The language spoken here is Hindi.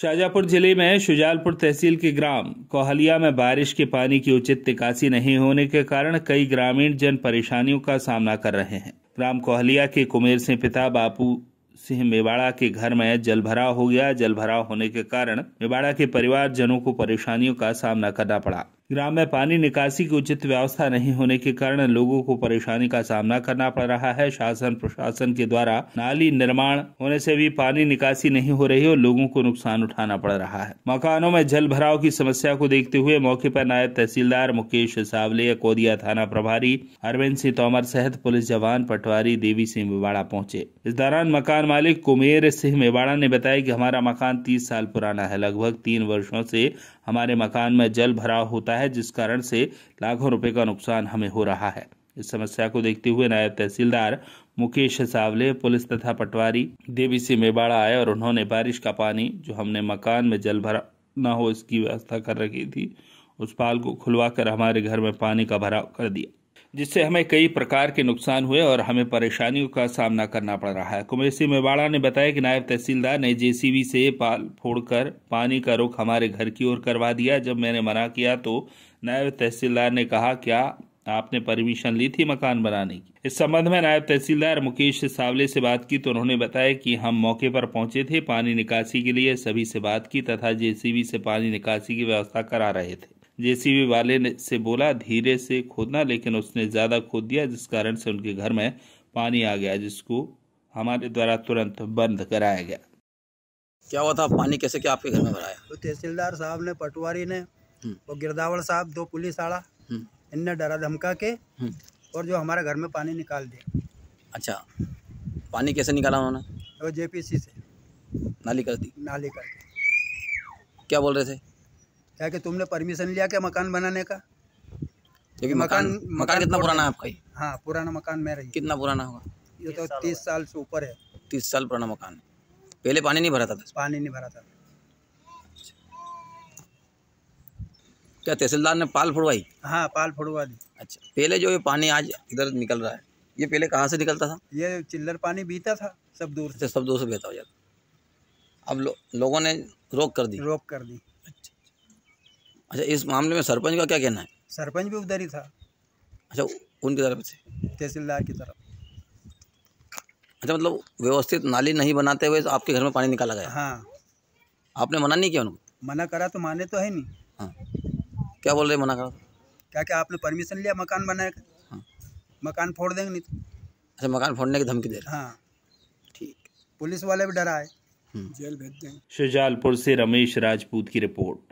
शाहजहापुर जिले में शुजालपुर तहसील के ग्राम कोहलिया में बारिश के पानी की उचित निकासी नहीं होने के कारण कई ग्रामीण जन परेशानियों का सामना कर रहे हैं ग्राम कोहलिया के कुमेर सिंह पिता बापू सिंह मेवाड़ा के घर में जलभराव हो गया जलभराव होने के कारण मेवाड़ा के परिवार जनों को परेशानियों का सामना करना पड़ा ग्राम में पानी निकासी की उचित व्यवस्था नहीं होने के कारण लोगों को परेशानी का सामना करना पड़ रहा है शासन प्रशासन के द्वारा नाली निर्माण होने से भी पानी निकासी नहीं हो रही और लोगों को नुकसान उठाना पड़ रहा है मकानों में जल भराव की समस्या को देखते हुए मौके पर नायब तहसीलदार मुकेश सावले कोदिया थाना प्रभारी अरविंद सिंह तोमर सहित पुलिस जवान पटवारी देवी सिंह मेवाड़ा पहुंचे इस दौरान मकान मालिक कुमेर सिंह मेवाड़ा ने बताया की हमारा मकान तीस साल पुराना है लगभग तीन वर्षो से हमारे मकान में जल भराव होता है है जिस कारण से लाखों रुपए का नुकसान हमें हो रहा है इस समस्या को देखते हुए नायब तहसीलदार मुकेश सावले पुलिस तथा पटवारी देवी सिंह मेवाड़ा आए और उन्होंने बारिश का पानी जो हमने मकान में जल भरा न हो इसकी व्यवस्था कर रखी थी उस पाल को खुलवा कर हमारे घर में पानी का भराव कर दिया जिससे हमें कई प्रकार के नुकसान हुए और हमें परेशानियों का सामना करना पड़ रहा है कुमेर सिंह मेवाड़ा ने बताया कि नायब तहसीलदार ने जेसीबी से पाल फोड़कर पानी का रुख हमारे घर की ओर करवा दिया जब मैंने मना किया तो नायब तहसीलदार ने कहा क्या आपने परमिशन ली थी मकान बनाने की इस संबंध में नायब तहसीलदार मुकेश सावले से बात की तो उन्होंने बताया कि हम मौके पर पहुंचे थे पानी निकासी के लिए सभी से बात की तथा जेसीबी से पानी निकासी की व्यवस्था करा रहे थे जेसीबी वाले ने से बोला धीरे से खोदना लेकिन उसने ज़्यादा खोद दिया जिस कारण से उनके घर में पानी आ गया जिसको हमारे द्वारा तुरंत बंद कराया गया क्या हुआ था पानी कैसे क्या आपके घर में भराया तो तहसीलदार साहब ने पटवारी ने हम्म। और गिरदावर साहब दो पुलिस आड़ा हम्म। इनने डरा धमका के हम्म। और जो हमारे घर में पानी निकाल दिया अच्छा पानी कैसे निकाला उन्होंने पी जेपीसी से नाली कर दी नाली कर दी क्या बोल रहे थे क्या कि तुमने परमिशन लिया क्या मकान बनाने का क्योंकि मकान मकान, मकान कितना पुराना है आपका हाँ पुराना मकान मेरा ही कितना पुराना होगा ये तो तीस साल से ऊपर है तीस साल पुराना मकान पहले पानी नहीं भरा था पानी नहीं भरा था क्या तहसीलदार ने पाल फुड़वाई हाँ पाल फुड़वा दी अच्छा पहले जो ये पानी आज इधर निकल रहा है ये पहले कहाँ से निकलता था ये चिल्लर पानी बीता था सब दूर से अच्छा, सब दूर से बहता हो जाता अब लो, लोगों ने रोक कर दी रोक कर दी अच्छा इस मामले में सरपंच का क्या कहना है सरपंच भी उधर ही था अच्छा उनकी तरफ से तहसीलदार की तरफ अच्छा मतलब व्यवस्थित नाली नहीं बनाते हुए तो आपके घर में पानी निकाला गया हाँ आपने मना नहीं किया उनको मना करा तो माने तो है नहीं हाँ क्या बोल रहे मना करा क्या क्या आपने परमिशन लिया मकान का हाँ मकान फोड़ देंगे नहीं तो अच्छा मकान फोड़ने की धमकी दे रहे हाँ ठीक पुलिस वाले भी डरा है हम्म। जेल भेज देंगे शुजालपुर से रमेश राजपूत की रिपोर्ट